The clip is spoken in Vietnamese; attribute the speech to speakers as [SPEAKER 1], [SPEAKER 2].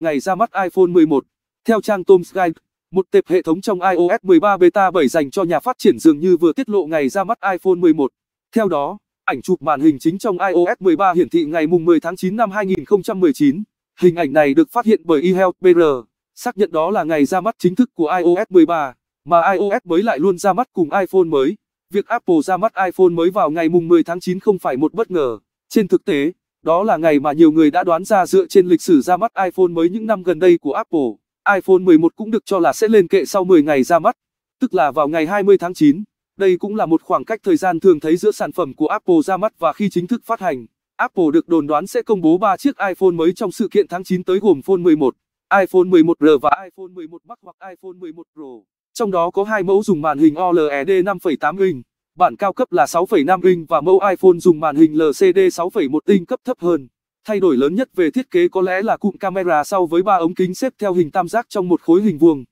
[SPEAKER 1] ngày ra mắt iPhone 11. Theo trang Tom's Guide, một tệp hệ thống trong iOS 13 Beta 7 dành cho nhà phát triển dường như vừa tiết lộ ngày ra mắt iPhone 11. Theo đó, ảnh chụp màn hình chính trong iOS 13 hiển thị ngày 10 tháng 9 năm 2019. Hình ảnh này được phát hiện bởi eHealth BR, xác nhận đó là ngày ra mắt chính thức của iOS 13, mà iOS mới lại luôn ra mắt cùng iPhone mới. Việc Apple ra mắt iPhone mới vào ngày 10 tháng 9 không phải một bất ngờ. Trên thực tế, đó là ngày mà nhiều người đã đoán ra dựa trên lịch sử ra mắt iPhone mới những năm gần đây của Apple. iPhone 11 cũng được cho là sẽ lên kệ sau 10 ngày ra mắt, tức là vào ngày 20 tháng 9. Đây cũng là một khoảng cách thời gian thường thấy giữa sản phẩm của Apple ra mắt và khi chính thức phát hành. Apple được đồn đoán sẽ công bố 3 chiếc iPhone mới trong sự kiện tháng 9 tới gồm phone 11, iPhone 11 Pro và
[SPEAKER 2] iPhone 11 Max hoặc iPhone 11 Pro.
[SPEAKER 1] Trong đó có hai mẫu dùng màn hình OLED 5,8 inch. Bản cao cấp là 6,5 inch và mẫu iPhone dùng màn hình LCD 6,1 inch cấp thấp hơn. Thay đổi lớn nhất về thiết kế có lẽ là cụm camera sau với ba ống kính xếp theo hình tam giác trong một khối hình vuông.